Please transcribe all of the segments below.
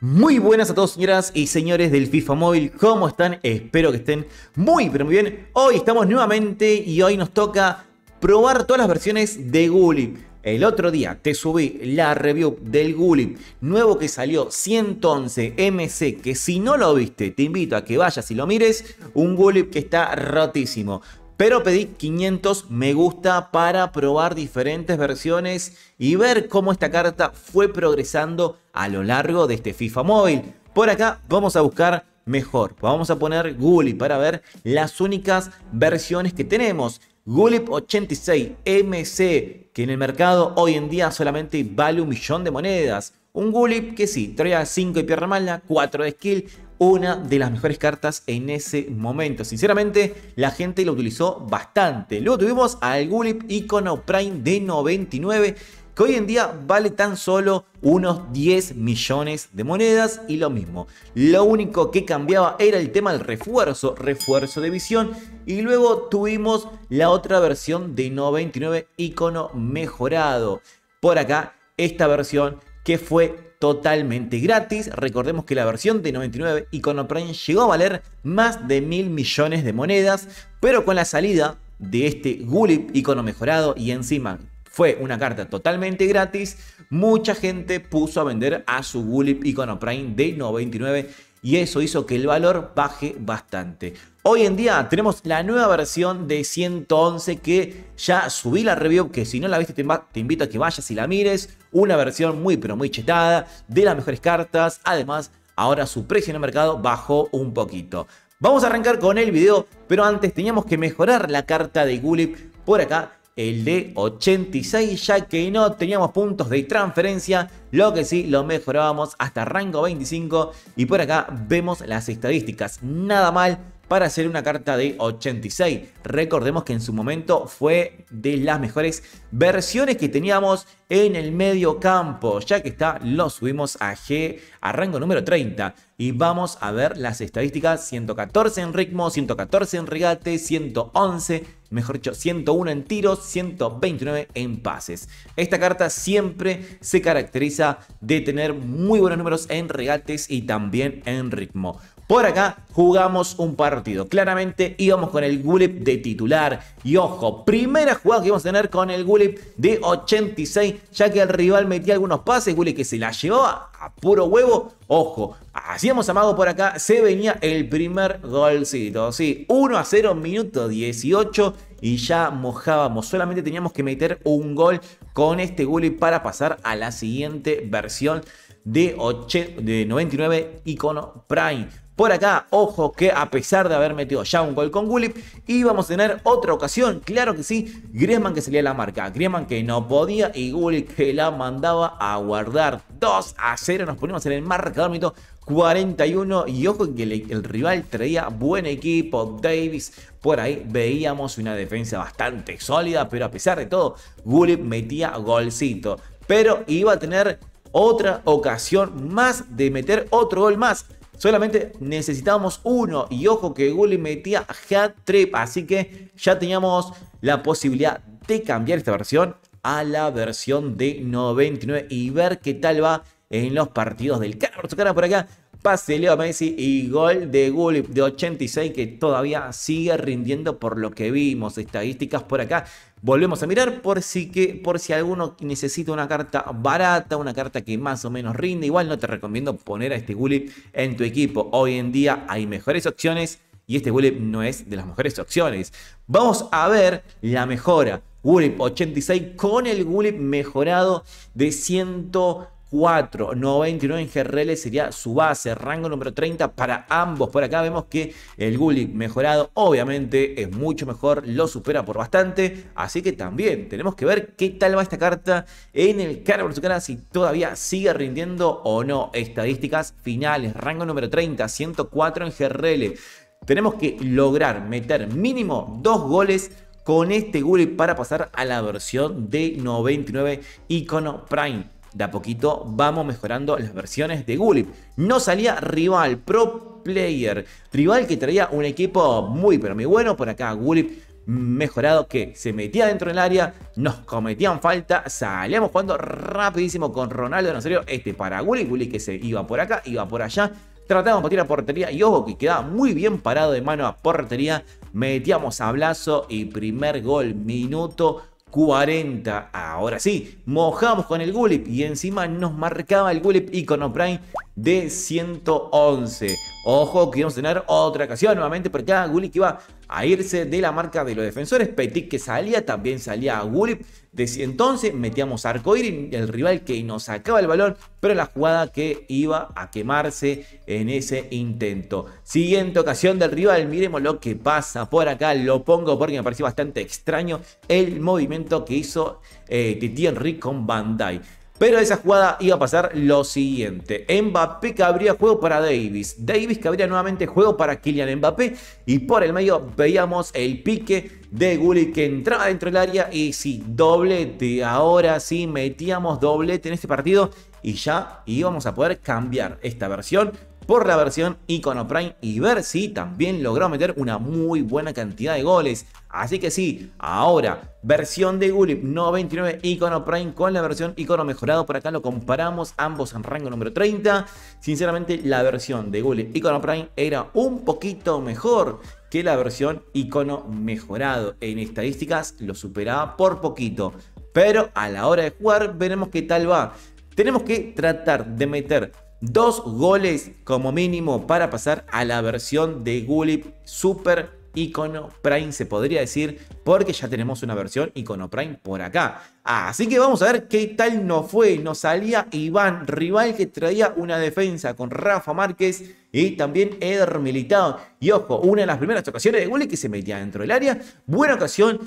Muy buenas a todos señoras y señores del FIFA Móvil, ¿cómo están? Espero que estén muy pero muy bien. Hoy estamos nuevamente y hoy nos toca probar todas las versiones de Gully. El otro día te subí la review del Gully nuevo que salió 111 MC, que si no lo viste te invito a que vayas y lo mires, un Gully que está rotísimo pero pedí 500 me gusta para probar diferentes versiones y ver cómo esta carta fue progresando a lo largo de este FIFA móvil. Por acá vamos a buscar mejor. Vamos a poner Gulip para ver las únicas versiones que tenemos. Gulip 86 MC, que en el mercado hoy en día solamente vale un millón de monedas. Un Gulip que sí, trae 5 y pierna mala, 4 de skill, una de las mejores cartas en ese momento. Sinceramente, la gente lo utilizó bastante. Luego tuvimos al Gulip Icono Prime de 99 que hoy en día vale tan solo unos 10 millones de monedas y lo mismo. Lo único que cambiaba era el tema del refuerzo, refuerzo de visión y luego tuvimos la otra versión de 99 icono mejorado. Por acá esta versión que fue totalmente gratis. Recordemos que la versión de 99 prime llegó a valer más de mil millones de monedas, pero con la salida de este Gulip icono mejorado y encima fue una carta totalmente gratis, mucha gente puso a vender a su Gulip Icono Prime de 99 y eso hizo que el valor baje bastante. Hoy en día tenemos la nueva versión de 111 que ya subí la review, que si no la viste te, invito a que vayas y la mires. Una versión muy pero muy chetada, de las mejores cartas. Además, ahora su precio en el mercado bajó un poquito. Vamos a arrancar con el video, pero antes teníamos que mejorar la carta de Gulip por acá el de 86, ya que no teníamos puntos de transferencia, lo que sí lo mejorábamos hasta rango 25 y por acá vemos las estadísticas, nada mal para hacer una carta de 86. Recordemos que en su momento fue de las mejores versiones que teníamos en el medio campo. Ya que está, lo subimos a G, a rango número 30. Y vamos a ver las estadísticas. 114 en ritmo, 114 en regate, 111, mejor dicho, 101 en tiros, 129 en pases. Esta carta siempre se caracteriza de tener muy buenos números en regates y también en ritmo. Por acá jugamos un partido. Claramente íbamos con el Gulip de titular. Y ojo, primera jugada que íbamos a tener con el Gulip de 86, ya que el rival metía algunos pases. Gulip que se la llevaba a puro huevo. Ojo, hacíamos amago por acá. Se venía el primer golcito. Sí, 1 a 0, minuto 18 y ya mojábamos. Solamente teníamos que meter un gol con este Gulip para pasar a la siguiente versión de, de 99 icono Prime por acá. Ojo que a pesar de haber metido ya un gol con Gullit, íbamos a tener otra ocasión. Claro que sí, Griezmann que salía la marca. Griezmann que no podía y Gullit que la mandaba a guardar. 2 a 0 nos ponemos en el marcador, mito. 41 y ojo que el, el, rival traía buen equipo, Davis, por ahí veíamos una defensa bastante sólida, pero a pesar de todo, Gullit metía golcito, pero iba a tener otra ocasión más de meter otro gol más. Solamente necesitábamos uno. Y ojo que Gulli metía hat trip. Así que ya teníamos la posibilidad de cambiar esta versión a la versión de 99 y ver qué tal va en los partidos del carro. por cara por acá. Pase Leo Messi y gol de Gulli de 86 que todavía sigue rindiendo por lo que vimos. Estadísticas por acá Volvemos a mirar por si, que, por si alguno necesita una carta barata, una carta que más o menos rinde. Igual no te recomiendo poner a este Gulip en tu equipo. Hoy en día hay mejores opciones y este Gulip no es de las mejores opciones. Vamos a ver la mejora. Gulip 86 con el Gulip mejorado de 100. 4. 99 en GRL sería su base, rango número 30 para ambos. Por acá vemos que el Gulik mejorado obviamente es mucho mejor, lo supera por bastante. Así que también tenemos que ver qué tal va esta carta en el cara por su cara, si todavía sigue rindiendo o no. Estadísticas finales, rango número 30, 104 en GRL. Tenemos que lograr meter mínimo dos goles con este Gulik para pasar a la versión de 99 Icono Prime de a poquito vamos mejorando las versiones de Gulip. No salía rival, pro player, rival que traía un equipo muy pero muy bueno. Por acá Gulip mejorado que se metía dentro del área, nos cometían falta, salíamos jugando rapidísimo con Ronaldo serio, este para Gulip, Gulip que se iba por acá, iba por allá, tratábamos de partir a portería y ojo que quedaba muy bien parado de mano a portería, metíamos a blazo y primer gol, minuto 40. Ahora sí, mojamos con el Gulip y encima nos marcaba el Gulip Icono Prime de 111. Ojo que tener otra ocasión nuevamente porque ya Gulip iba a irse de la marca de los defensores. Petit que salía, también salía a de Desde entonces metíamos a Arcoíris, el rival que nos sacaba el balón, pero la jugada que iba a quemarse en ese intento. Siguiente ocasión del rival, miremos lo que pasa por acá. Lo pongo porque me pareció bastante extraño el movimiento que hizo eh, Titi con Bandai. Pero esa jugada iba a pasar lo siguiente. Mbappé que juego para Davis. Davis que nuevamente juego para Kylian Mbappé. Y por el medio veíamos el pique de Gully que entraba dentro del área. Y sí, doblete. Ahora sí, metíamos doblete en este partido. Y ya íbamos a poder cambiar esta versión por la versión icono prime y ver si también logró meter una muy buena cantidad de goles. Así que sí, ahora versión de Gulip 99 Icono Prime con la versión Icono mejorado. Por acá lo comparamos, ambos en rango número 30. Sinceramente, la versión de Gulip Icono Prime era un poquito mejor que la versión Icono mejorado. En estadísticas lo superaba por poquito. Pero a la hora de jugar veremos qué tal va. Tenemos que tratar de meter Dos goles como mínimo para pasar a la versión de Gulip Super Icono Prime, se podría decir, porque ya tenemos una versión Icono Prime por acá. Ah, así que vamos a ver qué tal nos fue. Nos salía Iván, rival que traía una defensa con Rafa Márquez y también Eder Militado. Y ojo, una de las primeras ocasiones de Gulip que se metía dentro del área. Buena ocasión,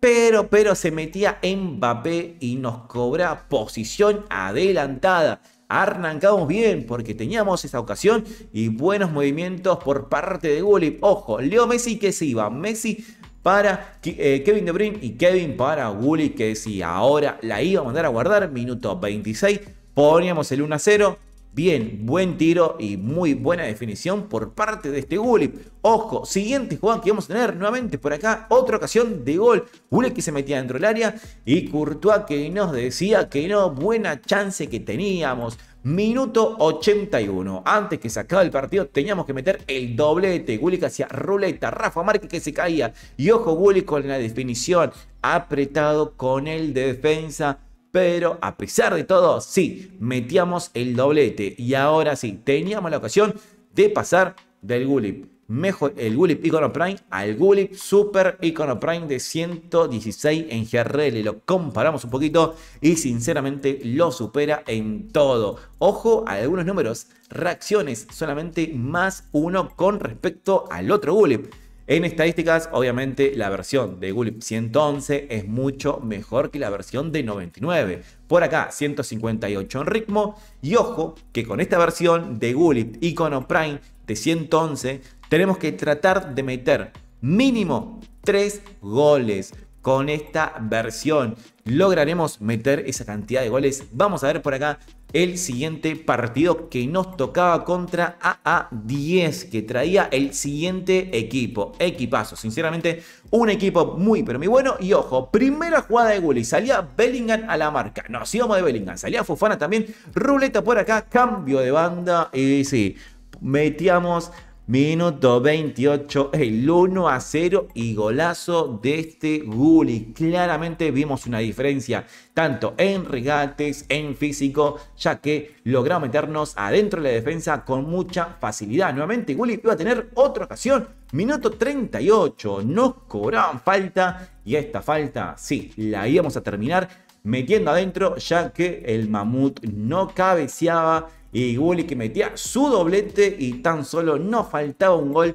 pero, pero se metía Mbappé y nos cobra posición adelantada. Arrancamos bien porque teníamos esa ocasión y buenos movimientos por parte de Gullit. Ojo, Leo Messi que se iba. Messi para eh, Kevin De Bruyne y Kevin para Gullit que si ahora la iba a mandar a guardar. Minuto 26. Poníamos el 1 a 0. Bien, buen tiro y muy buena definición por parte de este Gullit. Ojo, siguiente jugada que vamos a tener nuevamente por acá. Otra ocasión de gol. Gullit que se metía dentro del área y Courtois que nos decía que no, buena chance que teníamos. Minuto 81. Antes que se el partido, teníamos que meter el doblete. Gullit hacia ruleta. Rafa Márquez que se caía. Y ojo, Gullit con la definición. Apretado con el defensa. Pero a pesar de todo, sí, metíamos el doblete y ahora sí, teníamos la ocasión de pasar del Gulip mejor, el Gulip Icono Prime al Gulip Super Icono Prime de 116 en GRL. Lo comparamos un poquito y sinceramente lo supera en todo. Ojo a algunos números, reacciones, solamente más uno con respecto al otro Gulip. En estadísticas, obviamente, la versión de Gulip 111 es mucho mejor que la versión de 99. Por acá, 158 en ritmo. Y ojo, que con esta versión de y Icono Prime de 111, tenemos que tratar de meter mínimo 3 goles. Con esta versión lograremos meter esa cantidad de goles. Vamos a ver por acá el siguiente partido que nos tocaba contra AA10, que traía el siguiente equipo. Equipazo, sinceramente, un equipo muy, pero muy bueno. Y ojo, primera jugada de y salía Bellingham a la marca. Nos íbamos de Bellingham, salía Fufana también. Ruleta por acá, cambio de banda. Y sí, metíamos Minuto 28, el 1 a 0 y golazo de este Gulli. Claramente vimos una diferencia, tanto en regates, en físico, ya que logró meternos adentro de la defensa con mucha facilidad. Nuevamente, Gulli iba a tener otra ocasión. Minuto 38, nos cobraban falta y esta falta, sí, la íbamos a terminar metiendo adentro, ya que el mamut no cabeceaba y Gulli que metía su doblete y tan solo no faltaba un gol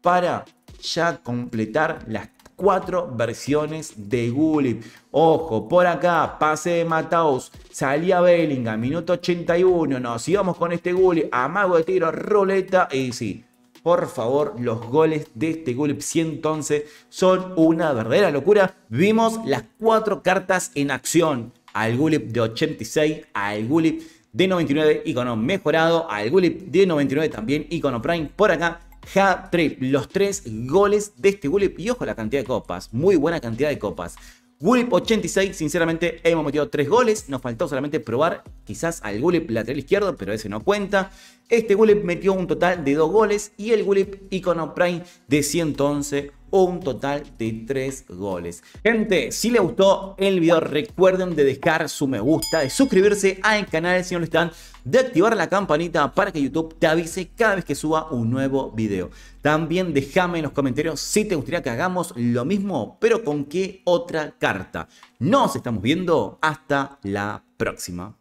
para ya completar las cuatro versiones de Gulli. Ojo, por acá, pase de Mataus, salía Bellingham, minuto 81, nos íbamos con este Gulli amago de tiro, ruleta y sí. Por favor, los goles de este Gullit 111 son una verdadera locura. Vimos las cuatro cartas en acción. Al Gullit de 86, al Gullit de 99 icono mejorado, al Gulip de 99 también icono Prime por acá. Hat-Trip, los tres goles de este Gulip y ojo la cantidad de copas, muy buena cantidad de copas. Gulip 86, sinceramente hemos metido tres goles, nos faltó solamente probar quizás al Gulip lateral izquierdo, pero ese no cuenta. Este Gulip metió un total de dos goles y el Gulip Icono Prime de 111 un total de 3 goles. Gente, si les gustó el video, recuerden de dejar su me gusta, de suscribirse al canal si no lo están, de activar la campanita para que YouTube te avise cada vez que suba un nuevo video. También déjame en los comentarios si te gustaría que hagamos lo mismo, pero con qué otra carta. Nos estamos viendo hasta la próxima.